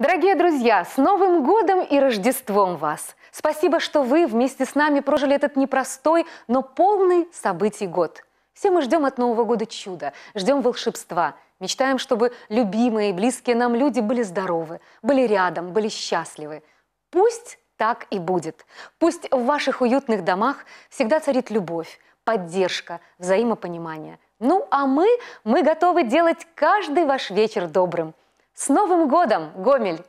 Дорогие друзья, с Новым годом и Рождеством вас! Спасибо, что вы вместе с нами прожили этот непростой, но полный событий год. Все мы ждем от Нового года чуда, ждем волшебства, мечтаем, чтобы любимые и близкие нам люди были здоровы, были рядом, были счастливы. Пусть так и будет. Пусть в ваших уютных домах всегда царит любовь, поддержка, взаимопонимание. Ну а мы, мы готовы делать каждый ваш вечер добрым – с Новым годом, Гомель!